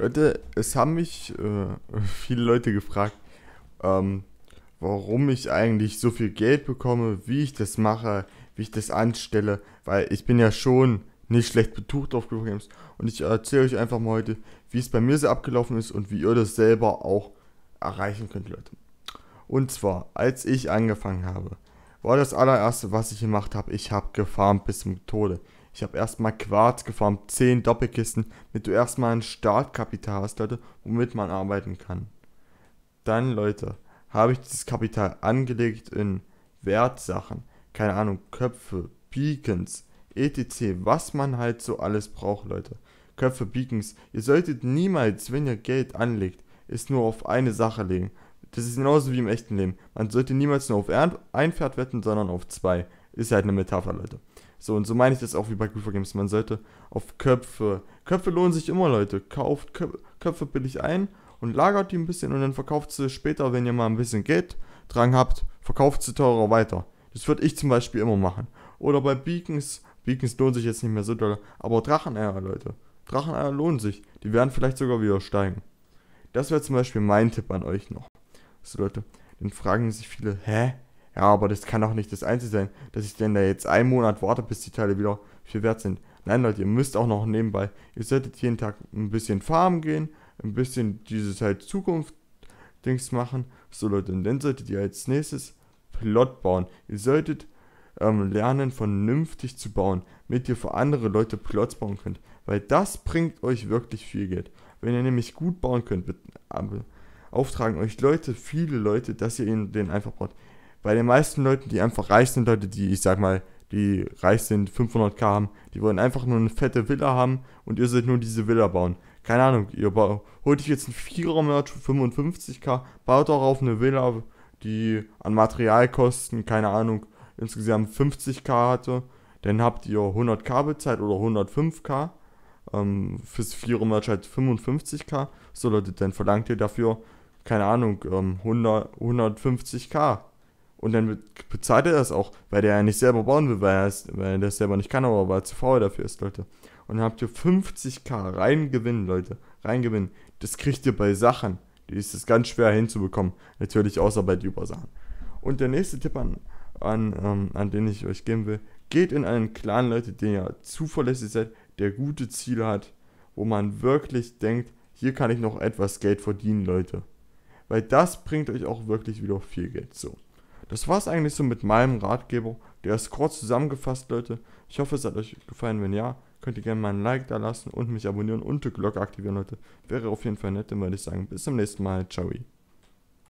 Leute, es haben mich äh, viele Leute gefragt, ähm, warum ich eigentlich so viel Geld bekomme, wie ich das mache, wie ich das anstelle, weil ich bin ja schon nicht schlecht betucht auf Global Games und ich erzähle euch einfach mal heute, wie es bei mir so abgelaufen ist und wie ihr das selber auch erreichen könnt, Leute. Und zwar, als ich angefangen habe, war das allererste, was ich gemacht habe, ich habe gefarmt bis zum Tode. Ich habe erstmal Quarz gefarmt, 10 Doppelkisten, damit du erstmal ein Startkapital hast, Leute, womit man arbeiten kann. Dann, Leute, habe ich dieses Kapital angelegt in Wertsachen, keine Ahnung, Köpfe, Beacons, etc., was man halt so alles braucht, Leute. Köpfe, Beacons, ihr solltet niemals, wenn ihr Geld anlegt, es nur auf eine Sache legen. Das ist genauso wie im echten Leben. Man sollte niemals nur auf ein Pferd wetten, sondern auf zwei. Ist halt eine Metapher, Leute. So, und so meine ich das auch wie bei Good Games. Man sollte auf Köpfe. Köpfe lohnen sich immer, Leute. Kauft Köpfe billig ein und lagert die ein bisschen und dann verkauft sie später, wenn ihr mal ein bisschen Geld dran habt, verkauft sie teurer weiter. Das würde ich zum Beispiel immer machen. Oder bei Beacons. Beacons lohnen sich jetzt nicht mehr so doll. Aber Dracheneier, Leute. Dracheneier lohnen sich. Die werden vielleicht sogar wieder steigen. Das wäre zum Beispiel mein Tipp an euch noch. So, Leute. Dann fragen sich viele, hä? Ja, aber das kann auch nicht das Einzige sein, dass ich denn da jetzt einen Monat warte, bis die Teile wieder viel wert sind. Nein, Leute, ihr müsst auch noch nebenbei, ihr solltet jeden Tag ein bisschen farmen gehen, ein bisschen dieses halt Zukunft-Dings machen. So, Leute, und dann solltet ihr als nächstes Plot bauen. Ihr solltet ähm, lernen, vernünftig zu bauen, damit ihr für andere Leute Plots bauen könnt. Weil das bringt euch wirklich viel Geld. Wenn ihr nämlich gut bauen könnt, bitte, aber, ähm, auftragen euch Leute, viele Leute, dass ihr ihnen den einfach baut. Bei den meisten Leuten, die einfach reich sind, Leute, die, ich sag mal, die reich sind, 500k haben, die wollen einfach nur eine fette Villa haben und ihr sollt nur diese Villa bauen. Keine Ahnung, ihr holt euch jetzt ein Vierer-Merch für 55k, baut darauf eine Villa, die an Materialkosten, keine Ahnung, insgesamt 50k hatte. Dann habt ihr 100k bezahlt oder 105k. Ähm, fürs Vierer-Merch halt 55k. So Leute, dann verlangt ihr dafür, keine Ahnung, ähm, 100, 150k und dann bezahlt er das auch, weil der ja nicht selber bauen will, weil er, ist, weil er das selber nicht kann, aber weil er zu faul dafür ist, Leute. Und dann habt ihr 50k reingewinnen, Leute. Reingewinnen. Das kriegt ihr bei Sachen. Die ist es ganz schwer hinzubekommen. Natürlich außer bei Übersachen. Und der nächste Tipp, an, an, ähm, an den ich euch geben will, geht in einen Clan, Leute, den ihr zuverlässig seid, der gute Ziele hat, wo man wirklich denkt, hier kann ich noch etwas Geld verdienen, Leute. Weil das bringt euch auch wirklich wieder viel Geld. So das war es eigentlich so mit meinem Ratgeber. Der ist kurz zusammengefasst, Leute. Ich hoffe, es hat euch gefallen. Wenn ja, könnt ihr gerne mal ein Like da lassen und mich abonnieren und die Glocke aktivieren, Leute. Wäre auf jeden Fall nett, dann würde ich sagen, bis zum nächsten Mal. Ciao.